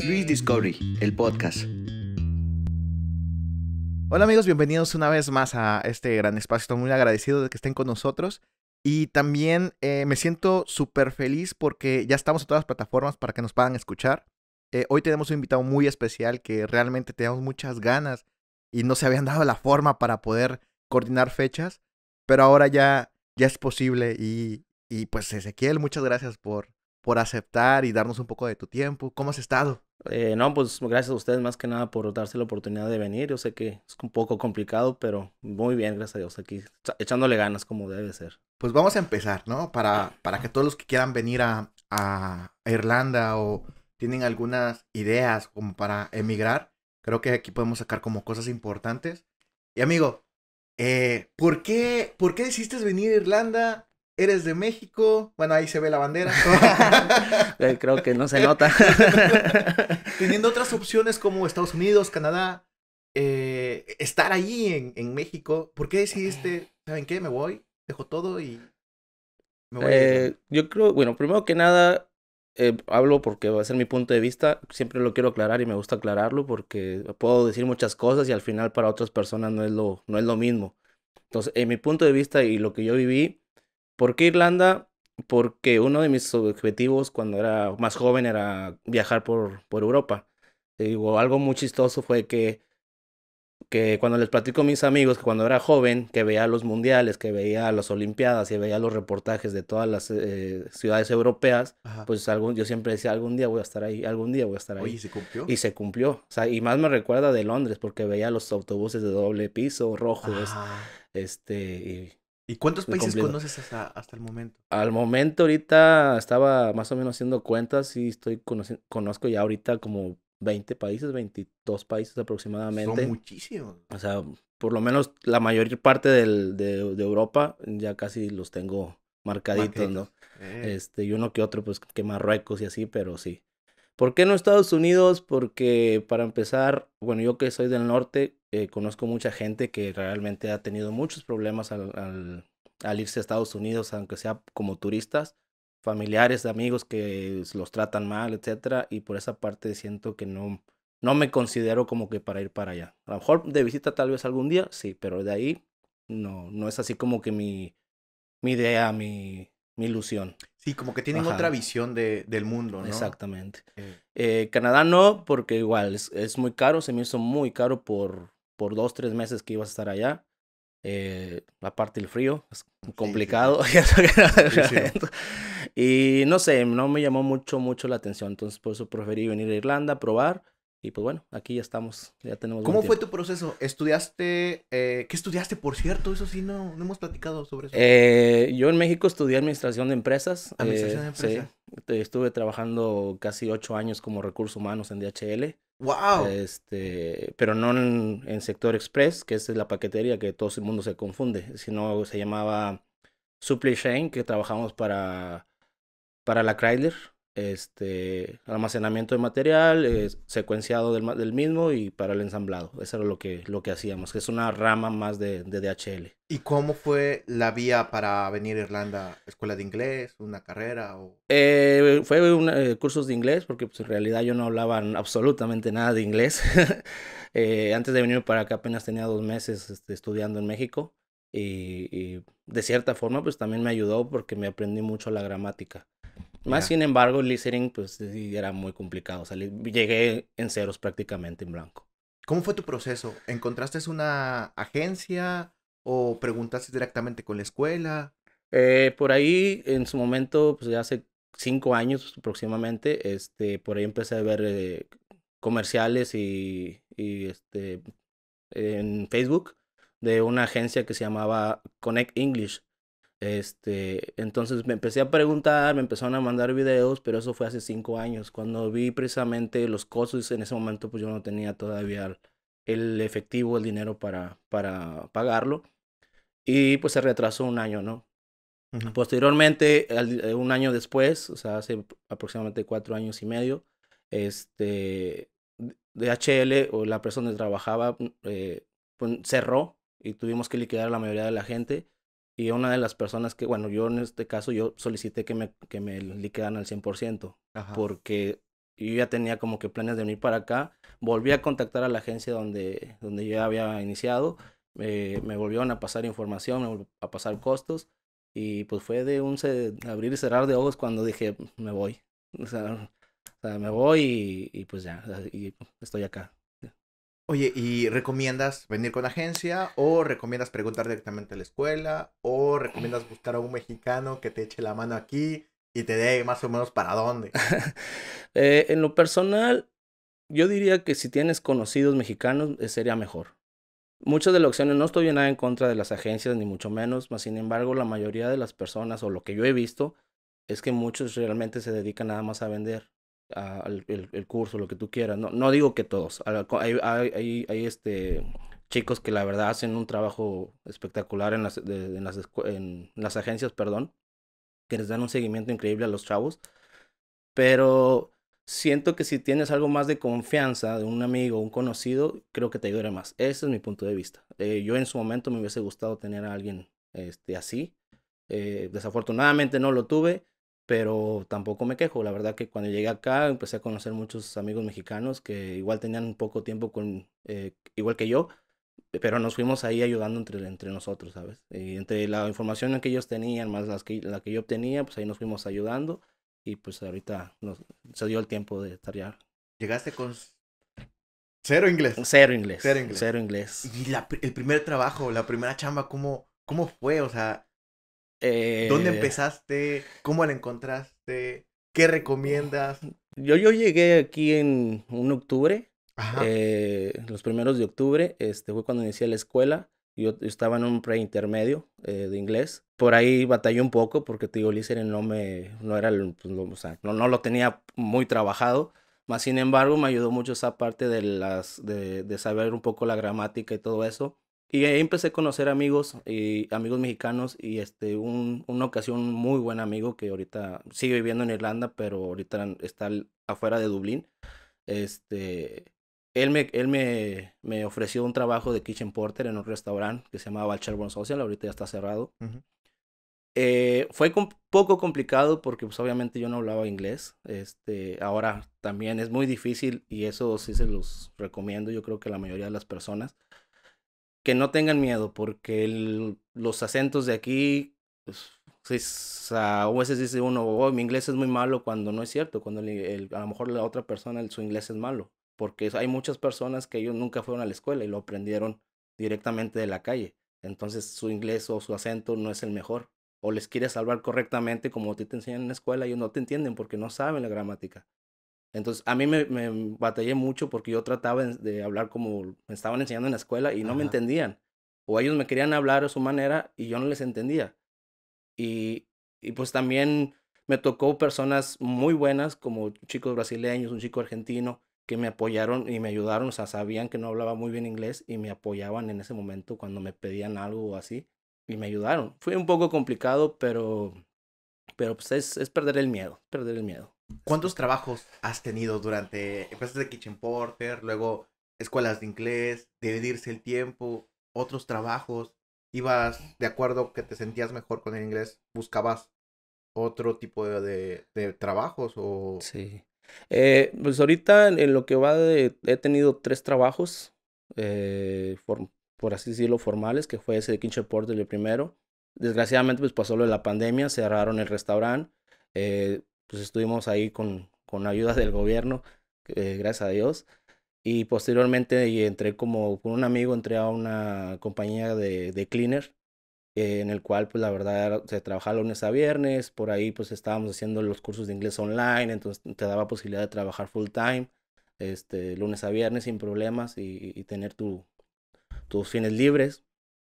Luis Discovery, el podcast. Hola amigos, bienvenidos una vez más a este gran espacio. Estoy muy agradecido de que estén con nosotros y también eh, me siento súper feliz porque ya estamos en todas las plataformas para que nos puedan escuchar. Eh, hoy tenemos un invitado muy especial que realmente teníamos muchas ganas y no se habían dado la forma para poder coordinar fechas, pero ahora ya, ya es posible y, y pues Ezequiel, muchas gracias por, por aceptar y darnos un poco de tu tiempo. ¿Cómo has estado? Eh, no, pues gracias a ustedes más que nada por darse la oportunidad de venir. Yo sé que es un poco complicado, pero muy bien, gracias a Dios, aquí echándole ganas como debe ser. Pues vamos a empezar, ¿no? Para, para que todos los que quieran venir a, a Irlanda o tienen algunas ideas como para emigrar, creo que aquí podemos sacar como cosas importantes. Y amigo, eh, ¿por, qué, ¿por qué decidiste venir a Irlanda? eres de México. Bueno, ahí se ve la bandera. Eh, creo que no se nota. Teniendo otras opciones como Estados Unidos, Canadá, eh, estar allí en, en, México, ¿por qué decidiste, saben qué, me voy, dejo todo y... Me voy eh, yo creo, bueno, primero que nada, eh, hablo porque va a ser mi punto de vista, siempre lo quiero aclarar y me gusta aclararlo porque puedo decir muchas cosas y al final para otras personas no es lo, no es lo mismo. Entonces, en mi punto de vista y lo que yo viví, ¿Por qué Irlanda? Porque uno de mis objetivos cuando era más joven era viajar por, por Europa. digo, algo muy chistoso fue que, que cuando les platico a mis amigos que cuando era joven, que veía los mundiales, que veía las olimpiadas y veía los reportajes de todas las eh, ciudades europeas, pues algún, yo siempre decía, algún día voy a estar ahí, algún día voy a estar ahí. ¿y se cumplió? Y se cumplió. O sea, y más me recuerda de Londres, porque veía los autobuses de doble piso, rojos, este, y ¿Y cuántos países conoces hasta, el momento? Al momento ahorita estaba más o menos haciendo cuentas y estoy conozco ya ahorita como 20 países, 22 países aproximadamente. Son muchísimos. O sea, por lo menos la mayor parte del, de, Europa ya casi los tengo marcaditos, ¿no? Eh. Este, y uno que otro, pues que Marruecos y así, pero sí. ¿Por qué no Estados Unidos? Porque para empezar, bueno, yo que soy del norte, eh, conozco mucha gente que realmente ha tenido muchos problemas al, irse a Estados Unidos, aunque sea como turistas, familiares, amigos que los tratan mal, etcétera, y por esa parte siento que no, no me considero como que para ir para allá. A lo mejor de visita tal vez algún día, sí, pero de ahí no, no es así como que mi, mi idea, mi, mi ilusión. Sí, como que tienen otra visión de, del mundo, ¿no? Exactamente. Eh. Eh, Canadá no, porque igual es muy caro, se me hizo muy caro por por dos, tres meses que ibas a estar allá. Eh, aparte el frío, es complicado. y no sé, no me llamó mucho, mucho la atención. Entonces, por eso preferí venir a Irlanda, a probar. Y pues bueno, aquí ya estamos, ya tenemos. ¿Cómo fue tu proceso? ¿Estudiaste? Eh, ¿Qué estudiaste, por cierto? Eso sí, no, no hemos platicado sobre eso. Eh, yo en México estudié administración de empresas. Administración de eh, empresas. Sí, estuve trabajando casi ocho años como recursos humanos en DHL. Wow. Este, pero no en, sector express, que es la paquetería que todo el mundo se confunde, sino se llamaba Supply Chain, que trabajamos para, para la Chrysler este, almacenamiento de material, secuenciado del, del, mismo y para el ensamblado. Eso era lo que, lo que hacíamos, que es una rama más de, de, DHL. ¿Y cómo fue la vía para venir a Irlanda? ¿Escuela de inglés? ¿Una carrera? O... Eh, fue un eh, cursos de inglés, porque pues, en realidad yo no hablaba absolutamente nada de inglés. Eh, antes de venir para acá apenas tenía dos meses este, estudiando en México y, y de cierta forma pues también me ayudó porque me aprendí mucho la gramática más sin embargo, el listening, pues era muy complicado. llegué en ceros prácticamente en blanco. ¿Cómo fue tu proceso? ¿Encontraste una agencia o preguntaste directamente con la escuela? Eh, por ahí, en su momento, pues ya hace cinco años aproximadamente, este, por ahí empecé a ver eh, comerciales y, y este, en Facebook de una agencia que se llamaba Connect English. Este, entonces me empecé a preguntar, me empezaron a mandar videos, pero eso fue hace cinco años. Cuando vi precisamente los costos, en ese momento pues yo no tenía todavía el efectivo, el dinero para, para pagarlo. Y pues se retrasó un año, ¿no? Posteriormente, eh, un año después, o sea, hace aproximadamente cuatro años y medio, este, DHL o la persona donde trabajaba eh, pues, cerró y tuvimos que liquidar a la mayoría de la gente y una de las personas que, bueno, yo en este caso, yo solicité que me, que me liquidaran al 100%, porque yo ya tenía como que planes de venir para acá. Volví a contactar a la agencia donde, donde yo había iniciado, eh, me volvieron a pasar información, a pasar costos, y pues fue de un abrir y cerrar de ojos cuando dije, me voy. O sea, me voy y, y pues ya, y estoy acá. Oye, ¿y recomiendas venir con agencia o recomiendas preguntar directamente a la escuela o recomiendas buscar a un mexicano que te eche la mano aquí y te dé más o menos para dónde? Eh, en lo personal, yo diría que si tienes conocidos mexicanos eh, sería mejor. Muchas de las opciones, no estoy nada en contra de las agencias, ni mucho menos, mas sin embargo la mayoría de las personas o lo que yo he visto es que muchos realmente se dedican nada más a vender el, curso, lo que tú quieras. No, no digo que todos. Hay, hay, este, chicos que la verdad hacen un trabajo espectacular en las, en las, agencias, perdón, que les dan un seguimiento increíble a los chavos. Pero siento que si tienes algo más de confianza de un amigo, un conocido, creo que te ayudará más. Ese es mi punto de vista. Eh, yo en su momento me hubiese gustado tener a alguien este, así. Eh, desafortunadamente no lo tuve, pero tampoco me quejo. La verdad que cuando llegué acá empecé a conocer muchos amigos mexicanos que igual tenían poco tiempo con, eh, igual que yo, pero nos fuimos ahí ayudando entre, entre nosotros, ¿sabes? Y entre la información que ellos tenían, más las que, la que yo obtenía, pues ahí nos fuimos ayudando y pues ahorita nos, se dio el tiempo de estar ya. Llegaste con... Cero inglés. Cero inglés. Cero inglés. Cero inglés. Y la, el primer trabajo, la primera chamba, ¿cómo, cómo fue? O sea, eh, ¿Dónde empezaste? ¿Cómo la encontraste? ¿Qué recomiendas? Yo, yo llegué aquí en un octubre, eh, los primeros de octubre, este, fue cuando inicié la escuela. Yo, estaba en un pre-intermedio eh, de inglés. Por ahí batallé un poco porque te digo, no me, no era, pues, no, no, lo tenía muy trabajado. Más sin embargo, me ayudó mucho esa parte de las, de saber un poco la gramática y todo eso. Y ahí empecé a conocer amigos, y eh, amigos mexicanos y este, un, una ocasión muy buen amigo que ahorita sigue viviendo en Irlanda, pero ahorita está afuera de Dublín. Este, él me, él me, me ofreció un trabajo de kitchen porter en un restaurante que se llamaba Charbon Social, ahorita ya está cerrado. Eh, fue un poco complicado porque pues, obviamente yo no hablaba inglés. Este, ahora también es muy difícil y eso sí se los recomiendo yo creo que la mayoría de las personas que no tengan miedo, porque los acentos de aquí, pues, a veces dice uno, oh, mi inglés es muy malo, cuando no es cierto, cuando a lo mejor la otra persona, su inglés es malo, porque hay muchas personas que ellos nunca fueron a la escuela y lo aprendieron directamente de la calle, entonces su inglés o su acento no es el mejor, o les quiere salvar correctamente como te enseñan en la escuela, ellos no te entienden porque no saben la gramática. Entonces, a mí me, me, batallé mucho porque yo trataba de hablar como me estaban enseñando en la escuela y no me entendían. O ellos me querían hablar a su manera y yo no les entendía. Y, y pues también me tocó personas muy buenas, como chicos brasileños, un chico argentino, que me apoyaron y me ayudaron. O sea, sabían que no hablaba muy bien inglés y me apoyaban en ese momento cuando me pedían algo o así. Y me ayudaron. Fue un poco complicado, pero, pero pues es perder el miedo, perder el miedo. ¿Cuántos trabajos has tenido durante, empresas de kitchen porter, luego escuelas de inglés, dividirse el tiempo, otros trabajos? ¿Ibas de acuerdo que te sentías mejor con el inglés? ¿Buscabas otro tipo de, trabajos o...? Sí. Eh, pues ahorita en lo que va de, he tenido tres trabajos, eh, por, así decirlo, formales, que fue ese de Kitchen Porter el primero. Desgraciadamente pues pasó lo de la pandemia, cerraron el restaurante. Eh, pues estuvimos ahí con, con ayuda del gobierno, eh, gracias a Dios. Y posteriormente entré como con un amigo, entré a una compañía de, de cleaner, eh, en el cual pues la verdad se trabajaba lunes a viernes, por ahí pues estábamos haciendo los cursos de inglés online, entonces te daba posibilidad de trabajar full time, este, lunes a viernes sin problemas y, tener tu, tus fines libres.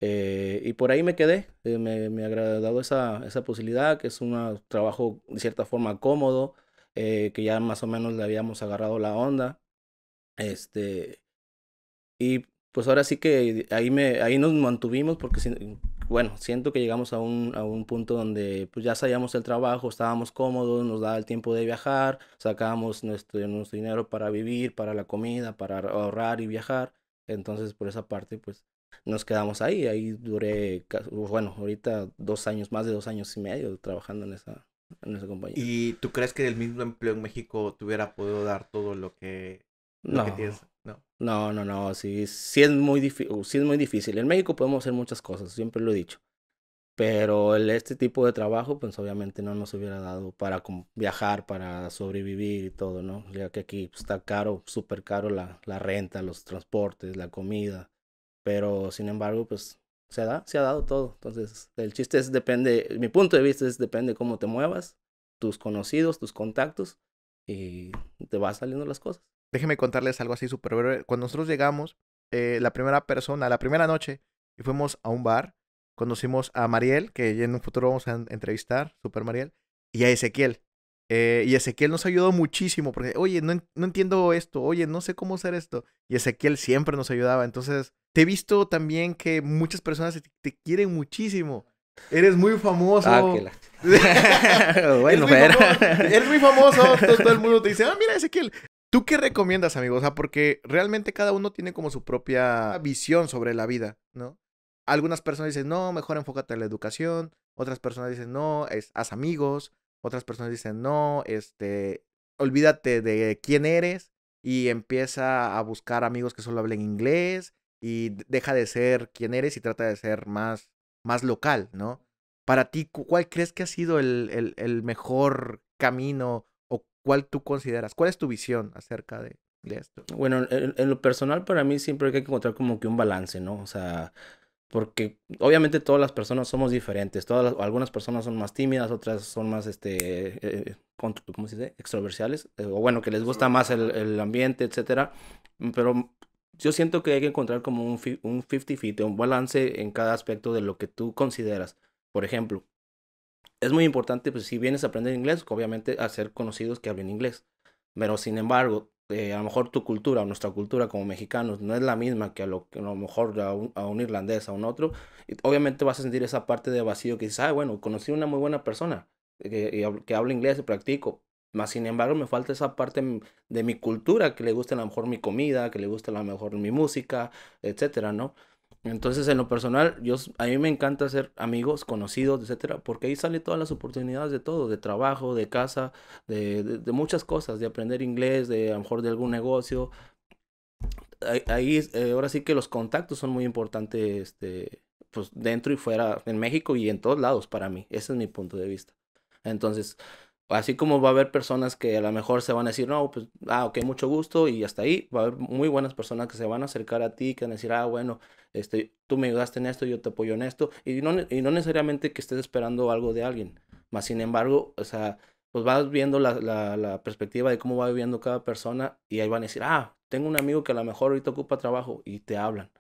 Eh, y por ahí me quedé, eh, me, me, ha agradado esa, esa, posibilidad, que es un trabajo de cierta forma cómodo, eh, que ya más o menos le habíamos agarrado la onda. Este, y pues ahora sí que ahí, me, ahí nos mantuvimos porque, bueno, siento que llegamos a un, a un punto donde pues ya sabíamos el trabajo, estábamos cómodos, nos daba el tiempo de viajar, sacábamos nuestro, nuestro dinero para vivir, para la comida, para ahorrar y viajar. Entonces, por esa parte, pues nos quedamos ahí. Ahí duré, bueno, ahorita dos años, más de dos años y medio trabajando en esa, en esa compañía. ¿Y tú crees que el mismo empleo en México te hubiera podido dar todo lo que, no. tienes? No. no, no, no, sí, sí, es muy sí es muy difícil. En México podemos hacer muchas cosas, siempre lo he dicho. Pero el, este tipo de trabajo, pues obviamente no nos hubiera dado para viajar, para sobrevivir y todo, ¿no? Ya que aquí pues, está caro, súper caro la, la renta, los transportes, la comida pero sin embargo, pues se da, se ha dado todo. Entonces, el chiste es depende, mi punto de vista es depende cómo te muevas, tus conocidos, tus contactos y te van saliendo las cosas. Déjeme contarles algo así súper Cuando nosotros llegamos, eh, la primera persona, la primera noche, y fuimos a un bar, conocimos a Mariel, que en un futuro vamos a entrevistar, Super Mariel, y a Ezequiel. Eh, y Ezequiel nos ayudó muchísimo porque, oye, no, entiendo esto, oye, no sé cómo hacer esto. Y Ezequiel siempre nos ayudaba. Entonces, te he visto también que muchas personas te, quieren muchísimo. Eres muy ah, famoso. bueno, eres, muy famoso, Todo, el mundo te dice, ah, mira, Ezequiel. ¿Tú qué recomiendas, amigo? O sea, porque realmente cada uno tiene como su propia visión sobre la vida, ¿no? Algunas personas dicen, no, mejor enfócate en la educación. Otras personas dicen, no, es, haz amigos. Otras personas dicen, no, este, olvídate de quién eres y empieza a buscar amigos que solo hablen inglés y deja de ser quién eres y trata de ser más, más local, ¿no? Para ti, ¿cuál crees que ha sido el, mejor camino o cuál tú consideras? ¿Cuál es tu visión acerca de, esto? Bueno, en, lo personal para mí siempre hay que encontrar como que un balance, ¿no? O sea, porque obviamente todas las personas somos diferentes, todas algunas personas son más tímidas, otras son más, este, eh, ¿cómo se dice? Extroversiales, eh, o bueno, que les gusta más el, ambiente, etcétera, pero yo siento que hay que encontrar como un, un 50-50, un balance en cada aspecto de lo que tú consideras, por ejemplo, es muy importante, pues si vienes a aprender inglés, obviamente hacer conocidos que hablen inglés, pero sin embargo, a lo mejor tu cultura o nuestra cultura como mexicanos no es la misma que a lo, a mejor a un, a un, irlandés, a un otro, y obviamente vas a sentir esa parte de vacío que dices, ah, bueno, conocí una muy buena persona que, que habla inglés y practico. Más sin embargo, me falta esa parte de mi cultura, que le guste a lo mejor mi comida, que le guste a lo mejor mi música, etcétera, ¿no? Entonces, en lo personal, yo, a mí me encanta ser amigos, conocidos, etcétera, porque ahí sale todas las oportunidades de todo, de trabajo, de casa, de, muchas cosas, de aprender inglés, de a lo mejor de algún negocio. Ahí, eh, ahora sí que los contactos son muy importantes, este, pues dentro y fuera, en México y en todos lados para mí. Ese es mi punto de vista. Entonces, Así como va a haber personas que a lo mejor se van a decir, no, pues, ah, ok, mucho gusto y hasta ahí. Va a haber muy buenas personas que se van a acercar a ti, que van a decir, ah, bueno, este, tú me ayudaste en esto, yo te apoyo en esto. Y no, y no necesariamente que estés esperando algo de alguien. Más sin embargo, o sea, pues vas viendo la, la, perspectiva de cómo va viviendo cada persona y ahí van a decir, ah, tengo un amigo que a lo mejor ahorita ocupa trabajo y te hablan.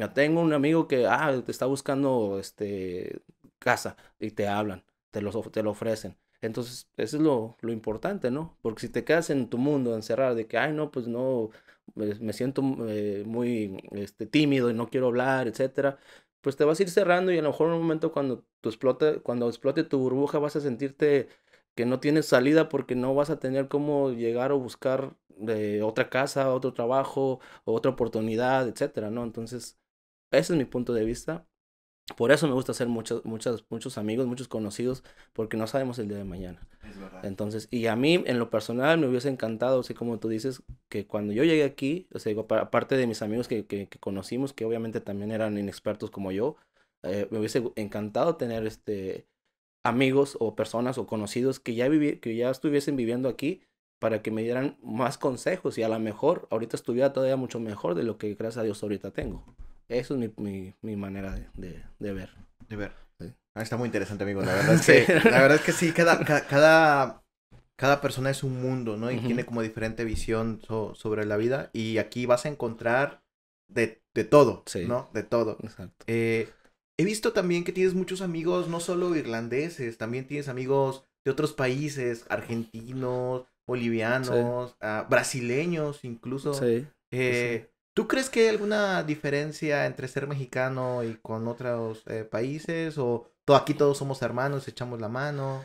Ah, tengo un amigo que, ah, te está buscando, este, casa y te hablan te lo, te lo ofrecen. Entonces, eso es lo, importante, ¿no? Porque si te quedas en tu mundo encerrado de que, ay, no, pues no, me siento eh, muy este, tímido y no quiero hablar, etcétera, pues te vas a ir cerrando y a lo mejor en un momento cuando, tu explote, cuando explote tu burbuja vas a sentirte que no tienes salida porque no vas a tener cómo llegar o buscar eh, otra casa, otro trabajo, otra oportunidad, etcétera, ¿no? Entonces, ese es mi punto de vista. Por eso me gusta hacer muchos, muchos, muchos amigos, muchos conocidos, porque no sabemos el día de mañana. Es verdad. Entonces, y a mí, en lo personal, me hubiese encantado, así como tú dices, que cuando yo llegué aquí, o sea, aparte de mis amigos que, conocimos, que obviamente también eran inexpertos como yo, eh, me hubiese encantado tener este amigos o personas o conocidos que ya, que ya estuviesen viviendo aquí para que me dieran más consejos y a lo mejor ahorita estuviera todavía mucho mejor de lo que gracias a Dios ahorita tengo. Eso es mi, mi, manera de, de, ver. De ver. Ah, está muy interesante, amigo. La verdad es que, sí. la verdad es que sí, cada, cada, cada persona es un mundo, ¿no? Y tiene como diferente visión sobre la vida. Y aquí vas a encontrar de, de todo, sí. ¿no? De todo. Exacto. Eh, he visto también que tienes muchos amigos, no solo irlandeses, también tienes amigos de otros países, argentinos, bolivianos, ah, brasileños incluso. Sí. Eh, ¿Tú crees que hay alguna diferencia entre ser mexicano y con otros eh, países? ¿O todo, aquí todos somos hermanos, echamos la mano?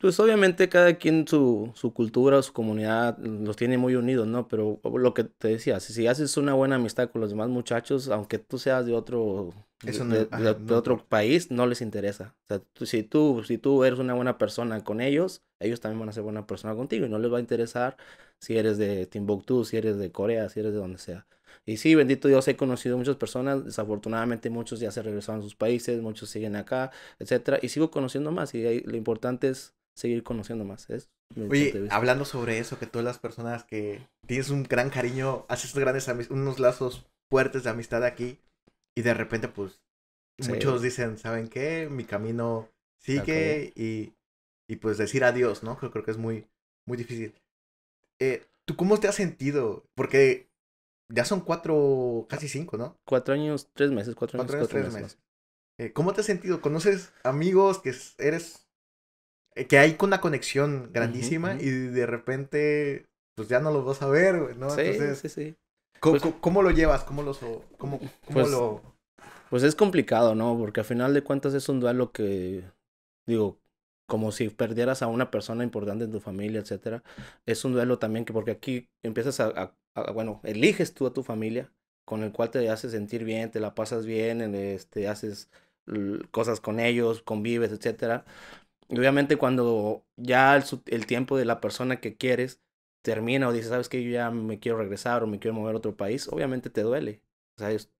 Pues obviamente cada quien su, su cultura, su comunidad los tiene muy unidos, ¿no? Pero lo que te decía, si, haces una buena amistad con los demás muchachos, aunque tú seas de otro, de, otro país, no les interesa. O sea, si, tú, si tú eres una buena persona con ellos, ellos también van a ser buena persona contigo y no les va a interesar si eres de Timbuktu, si eres de Corea, si eres de donde sea. Y sí, bendito Dios, he conocido muchas personas, desafortunadamente muchos ya se regresaron a sus países, muchos siguen acá, etcétera, y sigo conociendo más, y lo importante es seguir conociendo más. Es Oye, hablando sobre eso, que todas las personas que tienes un gran cariño, haces grandes unos lazos fuertes de amistad aquí, y de repente, pues, muchos dicen, ¿saben qué? Mi camino sigue, y, pues decir adiós, ¿no? Yo creo que es muy, muy difícil. Eh, ¿tú cómo te has sentido? Porque ya son cuatro, casi cinco, ¿no? Cuatro años, tres meses, cuatro, años, tres meses. Eh, ¿Cómo te has sentido? ¿Conoces amigos que eres, eh, que hay con una conexión grandísima y de repente, pues ya no los vas a ver, ¿no? Sí, sí, sí. Pues ¿cómo, lo llevas? ¿Cómo, los, pues lo...? Pues es complicado, ¿no? Porque al final de cuentas es un duelo que, digo, como si perdieras a una persona importante en tu familia, etcétera. Es un duelo también que porque aquí empiezas a, bueno, eliges tú a tu familia con el cual te haces sentir bien, te la pasas bien, este, haces cosas con ellos, convives, etcétera. Y obviamente cuando ya el, tiempo de la persona que quieres termina o dices, sabes que yo ya me quiero regresar o me quiero mover a otro país, obviamente te duele. O sea, es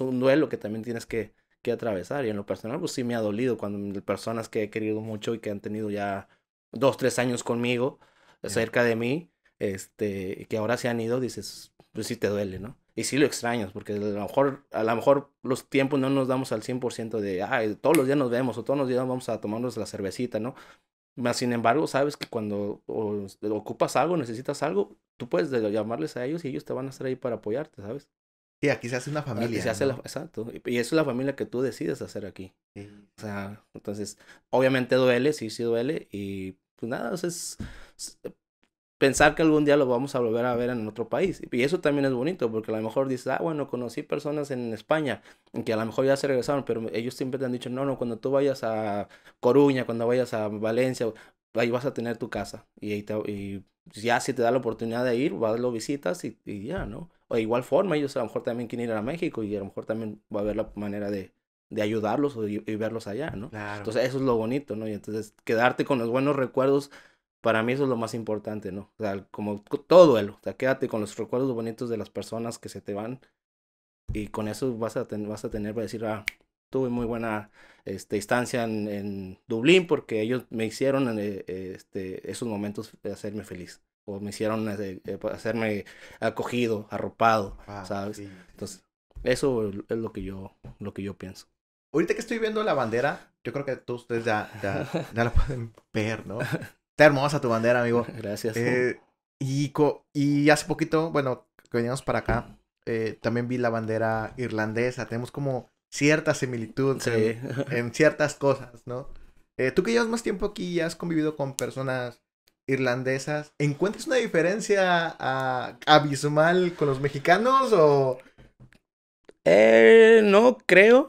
un duelo que también tienes que, que atravesar. Y en lo personal, pues sí me ha dolido cuando personas que he querido mucho y que han tenido ya dos, tres años conmigo, cerca de mí, este, que ahora se han ido, dices, pues sí te duele, ¿no? Y sí lo extrañas, porque a lo mejor, a lo mejor los tiempos no nos damos al 100% de, ah, todos los días nos vemos o todos los días vamos a tomarnos la cervecita, ¿no? sin embargo, sabes que cuando ocupas algo, necesitas algo, tú puedes llamarles a ellos y ellos te van a estar ahí para apoyarte, ¿sabes? y aquí se hace una familia. se hace exacto. Y, eso es la familia que tú decides hacer aquí. O sea, entonces, obviamente duele, sí, sí duele. Y pues nada, es, eh, pensar que algún día lo vamos a volver a ver en otro país. Y eso también es bonito, porque a lo mejor dices, ah, bueno, conocí personas en España que a lo mejor ya se regresaron, pero ellos siempre te han dicho, no, no, cuando tú vayas a Coruña, cuando vayas a Valencia, ahí vas a tener tu casa. Y, ya si te da la oportunidad de ir, vas, lo visitas y ya, ¿no? o igual forma, ellos a lo mejor también quieren ir a México y a lo mejor también va a haber la manera de, ayudarlos o y, verlos allá, ¿no? Entonces, eso es lo bonito, ¿no? Y entonces, quedarte con los buenos recuerdos, para mí eso es lo más importante, ¿no? O sea, como todo eso o sea, quédate con los recuerdos bonitos de las personas que se te van y con eso vas a, tener, vas a tener para decir, ah, tuve muy buena este, instancia en, Dublín porque ellos me hicieron eh, este, esos momentos de hacerme feliz o me hicieron este, eh, pues, hacerme acogido, arropado, ah, ¿sabes? Entonces, eso es lo que yo, lo que yo pienso. Ahorita que estoy viendo la bandera, yo creo que todos ustedes ya, ya, la pueden ver, ¿no? Está hermosa tu bandera, amigo. Gracias. Eh, y, y hace poquito, bueno, que veníamos para acá, eh, también vi la bandera irlandesa. Tenemos como cierta similitud en, ciertas cosas, ¿no? tú que llevas más tiempo aquí y has convivido con personas irlandesas, ¿encuentras una diferencia abismal con los mexicanos o...? Eh, no creo,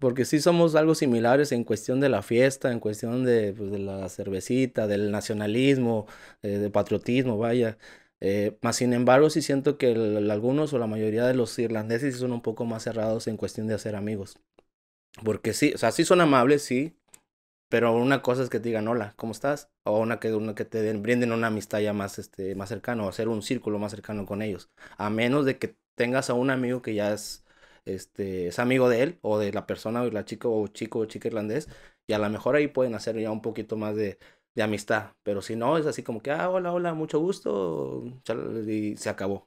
porque sí somos algo similares en cuestión de la fiesta, en cuestión de, pues, la cervecita, del nacionalismo, eh, de patriotismo, vaya. Eh, más sin embargo, sí siento que algunos o la mayoría de los irlandeses son un poco más cerrados en cuestión de hacer amigos. Porque sí, o sea, sí son amables, sí, pero una cosa es que te digan hola, ¿cómo estás? O una que, una que te den, brinden una amistad ya más, este, más cercana o hacer un círculo más cercano con ellos. A menos de que tengas a un amigo que ya es, este, es amigo de él o de la persona o la chica o chico o chica irlandés. Y a lo mejor ahí pueden hacer ya un poquito más de, amistad. Pero si no, es así como que, ah, hola, hola, mucho gusto. Y se acabó.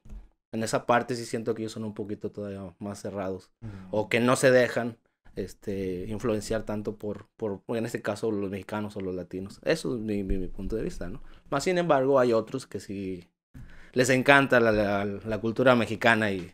En esa parte sí siento que ellos son un poquito todavía más cerrados. O que no se dejan este, influenciar tanto por, en este caso, los mexicanos o los latinos. Eso es mi, punto de vista, ¿no? Más sin embargo, hay otros que sí les encanta la, cultura mexicana y,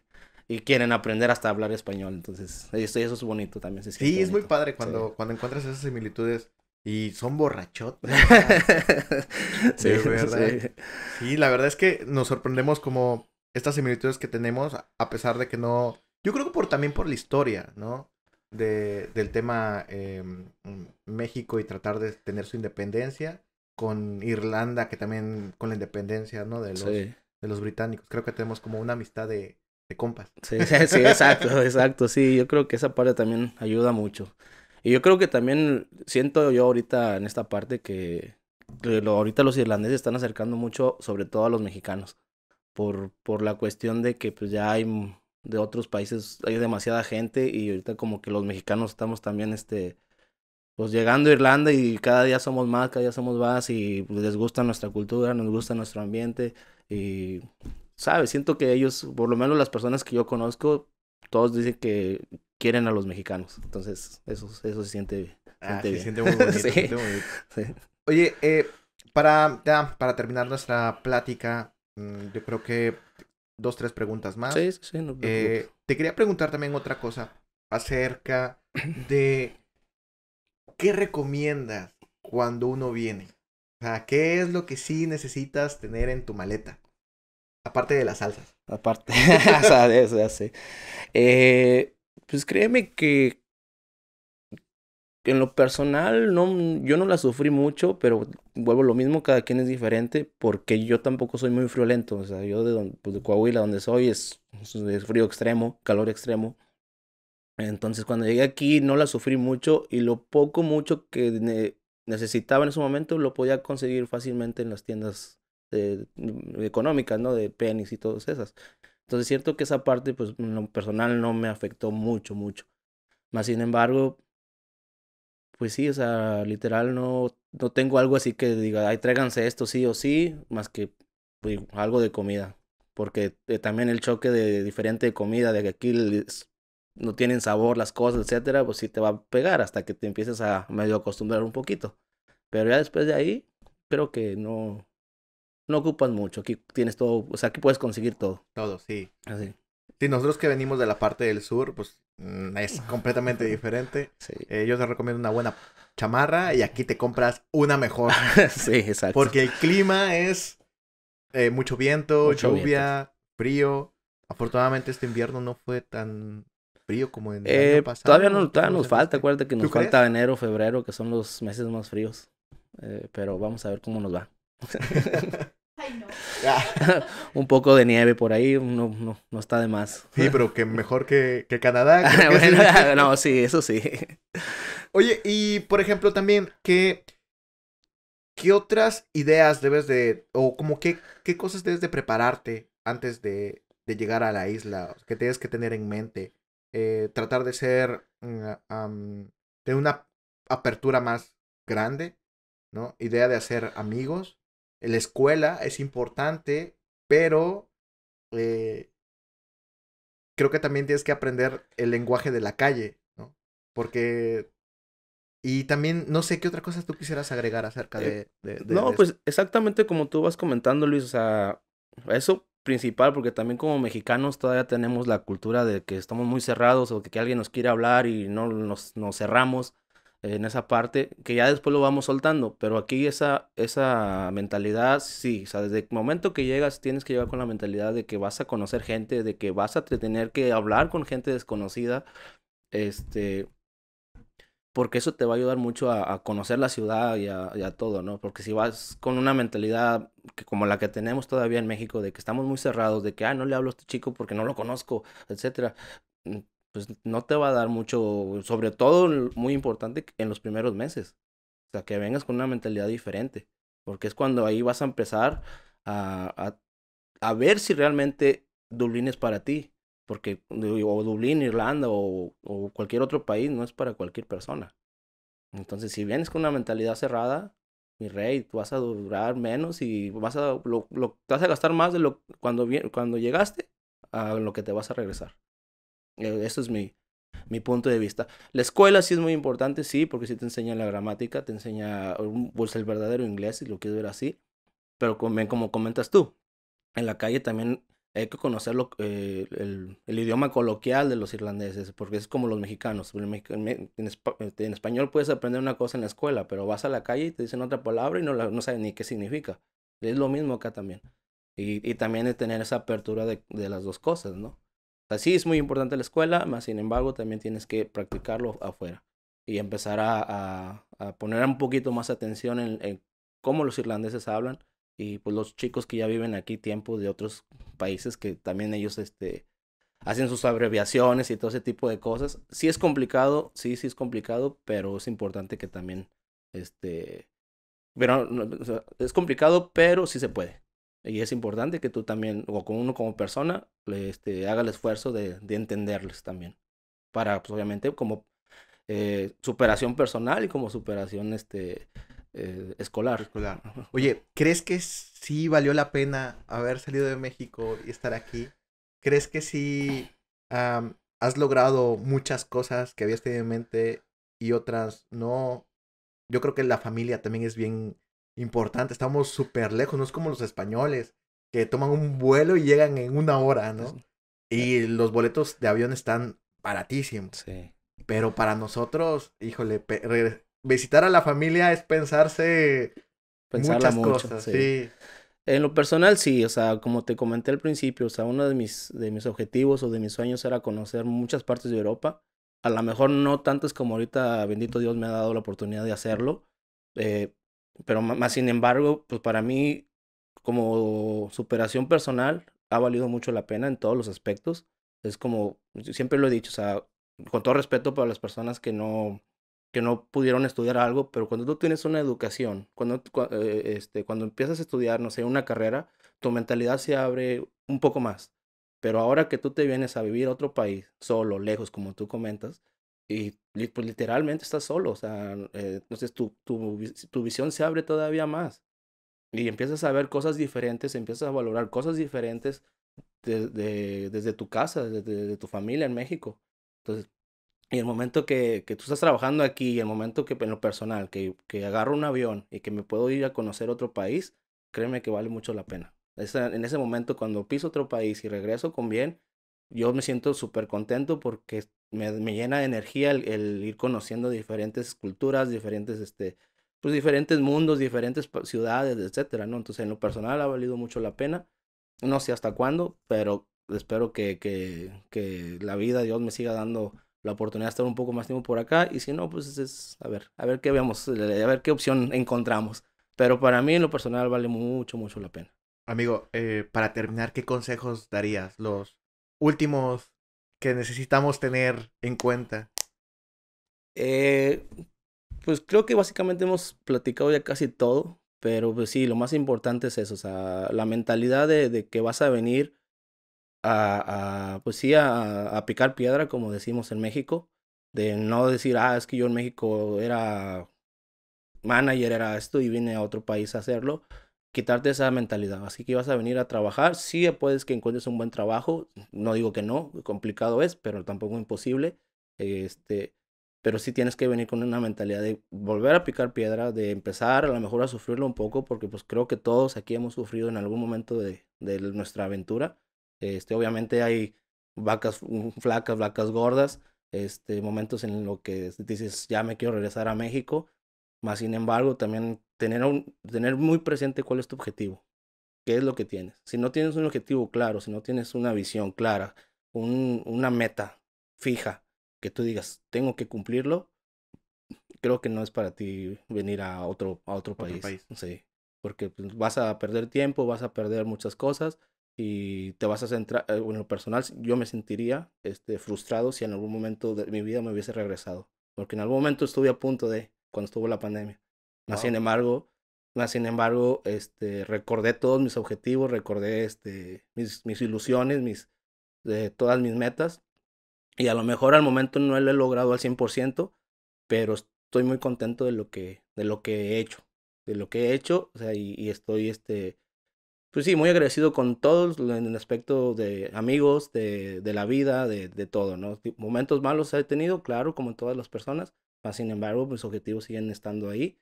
quieren aprender hasta hablar español. Entonces, eso, eso es bonito también. Sí, es muy padre cuando, cuando encuentras esas similitudes. Y son borrachos sí, verdad. sí, la verdad es que nos sorprendemos como estas similitudes que tenemos, a pesar de que no. Yo creo que por también por la historia, ¿no? de, del tema eh, México y tratar de tener su independencia, con Irlanda, que también con la independencia, ¿no? De los, de los británicos. Creo que tenemos como una amistad de, compas. Sí, sí, exacto, exacto. Sí, yo creo que esa parte también ayuda mucho. Y yo creo que también siento yo ahorita en esta parte que, ahorita los irlandeses están acercando mucho, sobre todo a los mexicanos, por, por la cuestión de que pues ya hay de otros países hay demasiada gente y ahorita como que los mexicanos estamos también este pues llegando a Irlanda y cada día somos más, cada día somos más y pues, les gusta nuestra cultura, nos gusta nuestro ambiente y sabes, siento que ellos, por lo menos las personas que yo conozco, todos dicen que quieren a los mexicanos. Entonces, eso, eso se siente, se ah, siente muy bonito. Oye, eh, para, para terminar nuestra plática, mm, yo creo que dos, tres preguntas más. Sí, sí, no, eh, te quería preguntar también otra cosa acerca de qué recomiendas cuando uno viene. O sea, ¿qué es lo que sí necesitas tener en tu maleta? Aparte de las salsas. Aparte, o sea, eso, ya sé. Eh, pues créeme que en lo personal, no, yo no la sufrí mucho, pero vuelvo lo mismo, cada quien es diferente, porque yo tampoco soy muy friolento. O sea, yo de, pues, de Coahuila, donde soy, es, es, frío extremo, calor extremo. Entonces, cuando llegué aquí, no la sufrí mucho y lo poco, mucho que necesitaba en ese momento, lo podía conseguir fácilmente en las tiendas económicas, ¿no? De penis y todas esas. Entonces, es cierto que esa parte, pues, en lo personal no me afectó mucho, mucho. Más sin embargo, pues sí, o sea, literal no, no tengo algo así que diga, ay, tráiganse esto sí o sí, más que pues, algo de comida. Porque eh, también el choque de diferente comida, de que aquí no tienen sabor las cosas, etcétera, pues sí te va a pegar hasta que te empieces a medio acostumbrar un poquito. Pero ya después de ahí, creo que no, no ocupas mucho. Aquí tienes todo, o sea, aquí puedes conseguir todo. Todo, sí. Así. Sí, nosotros que venimos de la parte del sur, pues mm, es completamente diferente. Sí. Eh, yo te recomiendo una buena chamarra y aquí te compras una mejor. sí, exacto. Porque el clima es eh, mucho viento, lluvia, frío. Afortunadamente este invierno no fue tan frío como en el eh, pasado. Todavía, nos falta, acuérdate que nos falta enero, febrero, que son los meses más fríos. pero vamos a ver cómo nos va. un poco de nieve por ahí, no, no, está de más. Sí, pero que mejor que, Canadá. no, sí, eso sí. Oye, y por ejemplo también, ¿qué, qué otras ideas debes de, o como qué, qué cosas debes de prepararte antes de, llegar a la isla? Que tienes que tener en mente? Eh, tratar de ser, mm, de una apertura más grande, ¿no? Idea de hacer amigos la escuela es importante, pero eh, creo que también tienes que aprender el lenguaje de la calle, ¿no? Porque... Y también, no sé, ¿qué otra cosa tú quisieras agregar acerca eh, de... de, no, pues exactamente como tú vas comentando, Luis, o sea, eso principal, porque también como mexicanos todavía tenemos la cultura de que estamos muy cerrados o que, que alguien nos quiere hablar y no nos, nos cerramos en esa parte, que ya después lo vamos soltando, pero aquí esa, esa mentalidad, sí, o sea, desde el momento que llegas tienes que llegar con la mentalidad de que vas a conocer gente, de que vas a tener que hablar con gente desconocida, este, porque eso te va a ayudar mucho a, conocer la ciudad y a, todo, ¿no? Porque si vas con una mentalidad que como la que tenemos todavía en México, de que estamos muy cerrados, de que, ah, no le hablo a este chico porque no lo conozco, etcétera, pues no te va a dar mucho, sobre todo muy importante en los primeros meses. O sea, que vengas con una mentalidad diferente, porque es cuando ahí vas a empezar a, a, ver si realmente Dublín es para ti, porque o Dublín, Irlanda o, cualquier otro país no es para cualquier persona. Entonces, si vienes con una mentalidad cerrada, mi rey, tú vas a durar menos y vas a, te vas a gastar más de lo cuando, cuando llegaste a lo que te vas a regresar. Eh, Eso es mi, mi punto de vista. La escuela sí es muy importante, sí, porque sí te enseña la gramática, te enseña pues, el verdadero inglés, si lo quieres ver así. Pero como, como comentas tú, en la calle también hay que conocer lo, eh, el, el, idioma coloquial de los irlandeses, porque es como los mexicanos. Este, en, español puedes aprender una cosa en la escuela, pero vas a la calle y te dicen otra palabra y no, no sabes ni qué significa. Es lo mismo acá también. Y, y también es tener esa apertura de, de las dos cosas, ¿no? Así sí es muy importante la escuela, más sin embargo también tienes que practicarlo afuera y empezar a, poner un poquito más atención en, cómo los irlandeses hablan y pues los chicos que ya viven aquí tiempo de otros países que también ellos este, hacen sus abreviaciones y todo ese tipo de cosas. Sí es complicado, sí, sí es complicado, pero es importante que también, este, pero, es complicado, pero sí se puede. Y es importante que tú también, o con uno como persona, este, haga el esfuerzo de, entenderles también. Para, pues, obviamente, como eh, superación personal y como superación este, eh, escolar. Oye, ¿crees que sí valió la pena haber salido de México y estar aquí? ¿Crees que sí has logrado muchas cosas que habías tenido en mente y otras no? Yo creo que la familia también es bien importante, estamos súper lejos, no es como los españoles, que toman un vuelo y llegan en una hora, ¿no? Eh, y los boletos de avión están baratísimos. Sí. Pero para nosotros, híjole, visitar a la familia es pensarse Pensarla muchas cosas, sí. En lo personal, sí, o sea, como te comenté al principio, o sea, uno de mis, de mis objetivos o de mis sueños era conocer muchas partes de Europa. A lo mejor no tantas como ahorita, bendito Dios, me ha dado la oportunidad de hacerlo. Eh, pero más sin embargo, pues para mí, como superación personal, ha valido mucho la pena en todos los aspectos. Es como, siempre lo he dicho, o sea, con todo respeto para las personas que no, que no pudieron estudiar algo, pero cuando tú tienes una educación, cuando, eh, este, cuando empiezas a estudiar, no sé, una carrera, tu mentalidad se abre un poco más. Pero ahora que tú te vienes a vivir a otro país, solo, lejos, como tú comentas, y pues, literalmente estás solo, o sea, eh, entonces tu, visión se abre todavía más y empiezas a ver cosas diferentes, empiezas a valorar cosas diferentes de, desde tu casa, desde tu familia en México. Entonces, y el momento que, tú estás trabajando aquí, y el momento que en lo personal, que, que agarro un avión y que me puedo ir a conocer otro país, créeme que vale mucho la pena. en ese momento, cuando piso otro país y regreso con bien, yo me siento súper contento porque me, me, llena de energía el, ir conociendo diferentes culturas, diferentes, este, pues diferentes mundos, diferentes ciudades, etcétera, ¿no? Entonces, en lo personal ha valido mucho la pena. No sé hasta cuándo, pero espero que, que, que la vida, Dios me siga dando la oportunidad de estar un poco más tiempo por acá. Y si no, pues es, a ver, a ver qué vemos, eh, a ver qué opción encontramos. Pero para mí, en lo personal, vale mucho, mucho la pena. Amigo, eh, para terminar, ¿qué consejos darías? Los, últimos que necesitamos tener en cuenta? Eh, pues creo que básicamente hemos platicado ya casi todo, pero pues sí, lo más importante es eso, o sea, la mentalidad de, que vas a venir a, pues sí, a, a, picar piedra, como decimos en México, de no decir, ah, es que yo en México era manager, era esto y vine a otro país a hacerlo, quitarte esa mentalidad. Así que vas a venir a trabajar. Sí, puedes que encuentres un buen trabajo. No digo que no, complicado es, pero tampoco imposible. Este, pero sí tienes que venir con una mentalidad de volver a picar piedra, de empezar a lo mejor a sufrirlo un poco, porque pues creo que todos aquí hemos sufrido en algún momento de, nuestra aventura. Este, obviamente hay vacas mm, flacas, vacas gordas, este, momentos en los que dices, ya me quiero regresar a México, más sin embargo, también tener, muy presente cuál es tu objetivo, qué es lo que tienes. Si no tienes un objetivo claro, si no tienes una visión clara, una meta fija, que tú digas, tengo que cumplirlo, creo que no es para ti venir a otro, a otro, país. porque pues, vas a perder tiempo, vas a perder muchas cosas y te vas a centrar, eh, en lo personal, yo me sentiría este, frustrado si en algún momento de mi vida me hubiese regresado, porque en algún momento estuve a punto de, cuando estuvo la pandemia. Más sin embargo, sin embargo, este, recordé todos mis objetivos, recordé este, mis, mis ilusiones, mis, de eh, todas mis metas. Y a lo mejor al momento no lo he logrado al 100%, pero estoy muy contento de lo que, de lo que he hecho. De lo que he hecho, o sea, y, estoy, este, pues sí, muy agradecido con todos en el aspecto de amigos, de, de la vida, de, de, todo, ¿no? Momentos malos he tenido, claro, como en todas las personas, mas sin embargo, mis objetivos siguen estando ahí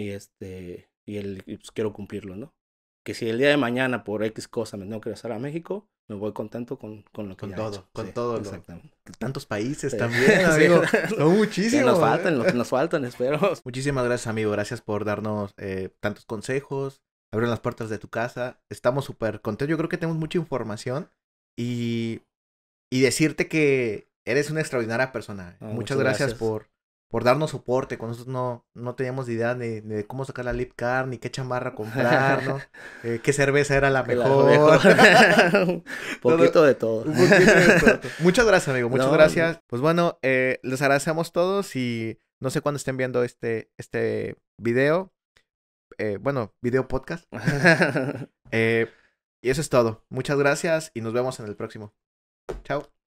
y este, y el, pues, quiero cumplirlo, ¿no? Que si el día de mañana por X cosa me tengo que regresar a México, me voy contento con, lo que todo, hecho. Con todo, exactamente. tantos países también, amigo. Son muchísimos. nos faltan, ¿eh? nos faltan, espero. Muchísimas gracias, amigo. Gracias por darnos eh, tantos consejos. Abrir las puertas de tu casa. Estamos súper contentos. Yo creo que tenemos mucha información. Y, decirte que eres una extraordinaria persona. ¿eh? Ah, muchas, gracias. por por darnos soporte, cuando nosotros no, no teníamos idea de cómo sacar la lip car, ni qué chamarra comprar, ¿no? Eh, qué cerveza era la mejor. un poquito de todo. Muchas gracias, amigo, muchas gracias. Pues bueno, eh, les agradecemos todos y no sé cuándo estén viendo este, este video. Eh, bueno, video podcast. y eso es todo. Muchas gracias y nos vemos en el próximo. Chao.